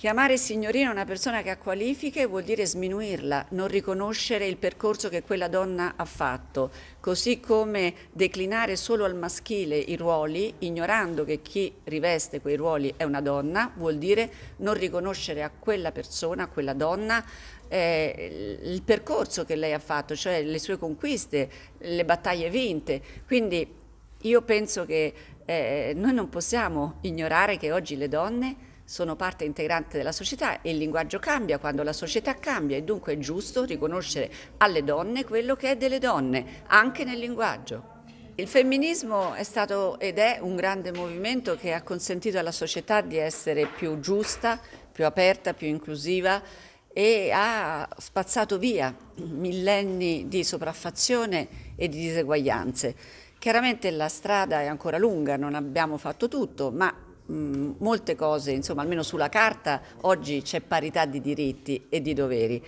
Chiamare signorina una persona che ha qualifiche vuol dire sminuirla, non riconoscere il percorso che quella donna ha fatto, così come declinare solo al maschile i ruoli, ignorando che chi riveste quei ruoli è una donna, vuol dire non riconoscere a quella persona, a quella donna, eh, il percorso che lei ha fatto, cioè le sue conquiste, le battaglie vinte. Quindi io penso che eh, noi non possiamo ignorare che oggi le donne sono parte integrante della società e il linguaggio cambia quando la società cambia e dunque è giusto riconoscere alle donne quello che è delle donne, anche nel linguaggio. Il femminismo è stato ed è un grande movimento che ha consentito alla società di essere più giusta, più aperta, più inclusiva e ha spazzato via millenni di sopraffazione e di diseguaglianze. Chiaramente la strada è ancora lunga, non abbiamo fatto tutto, ma Mm, molte cose, insomma almeno sulla carta oggi c'è parità di diritti e di doveri.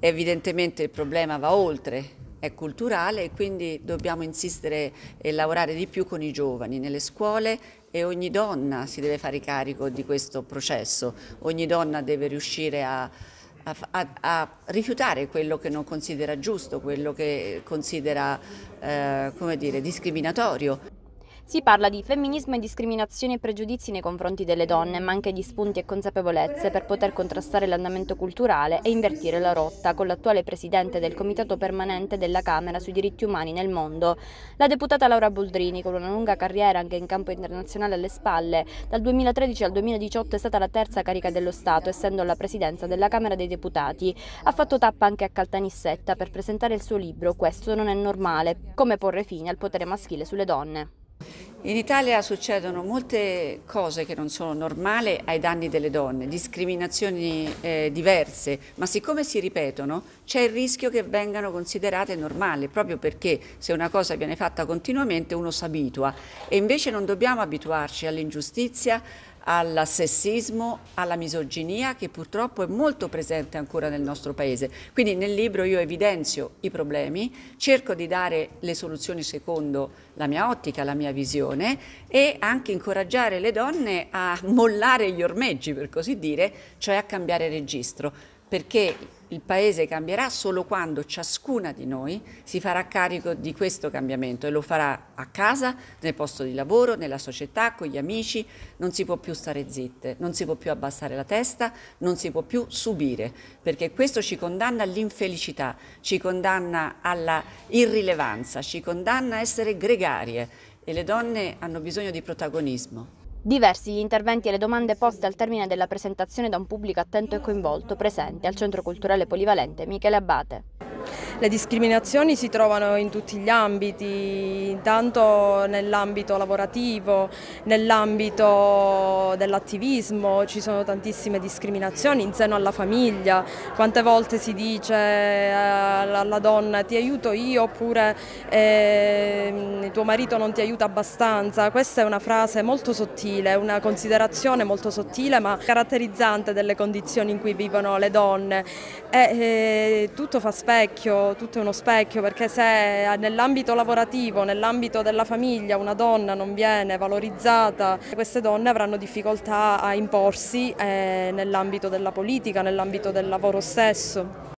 Evidentemente il problema va oltre è culturale e quindi dobbiamo insistere e lavorare di più con i giovani nelle scuole e ogni donna si deve fare carico di questo processo, ogni donna deve riuscire a, a, a, a rifiutare quello che non considera giusto, quello che considera eh, dire, discriminatorio. Si parla di femminismo e discriminazione e pregiudizi nei confronti delle donne, ma anche di spunti e consapevolezze per poter contrastare l'andamento culturale e invertire la rotta con l'attuale presidente del Comitato Permanente della Camera sui diritti umani nel mondo. La deputata Laura Boldrini, con una lunga carriera anche in campo internazionale alle spalle, dal 2013 al 2018 è stata la terza carica dello Stato, essendo la presidenza della Camera dei Deputati. Ha fatto tappa anche a Caltanissetta per presentare il suo libro Questo non è normale, come porre fine al potere maschile sulle donne. In Italia succedono molte cose che non sono normali ai danni delle donne, discriminazioni eh, diverse, ma siccome si ripetono c'è il rischio che vengano considerate normali, proprio perché se una cosa viene fatta continuamente uno si abitua e invece non dobbiamo abituarci all'ingiustizia, al sessismo, alla misoginia che purtroppo è molto presente ancora nel nostro paese. Quindi nel libro io evidenzio i problemi, cerco di dare le soluzioni secondo la mia ottica, la mia visione e anche incoraggiare le donne a mollare gli ormeggi, per così dire, cioè a cambiare registro perché il Paese cambierà solo quando ciascuna di noi si farà carico di questo cambiamento e lo farà a casa, nel posto di lavoro, nella società, con gli amici. Non si può più stare zitte, non si può più abbassare la testa, non si può più subire, perché questo ci condanna all'infelicità, ci condanna alla irrilevanza, ci condanna a essere gregarie e le donne hanno bisogno di protagonismo. Diversi gli interventi e le domande poste al termine della presentazione da un pubblico attento e coinvolto presente al Centro Culturale Polivalente Michele Abate. Le discriminazioni si trovano in tutti gli ambiti, intanto nell'ambito lavorativo, nell'ambito dell'attivismo, ci sono tantissime discriminazioni in seno alla famiglia, quante volte si dice eh, alla donna ti aiuto io oppure eh, tuo marito non ti aiuta abbastanza, questa è una frase molto sottile, una considerazione molto sottile ma caratterizzante delle condizioni in cui vivono le donne e eh, tutto fa specchio specchio, tutto è uno specchio, perché se nell'ambito lavorativo, nell'ambito della famiglia una donna non viene valorizzata, queste donne avranno difficoltà a imporsi eh, nell'ambito della politica, nell'ambito del lavoro stesso.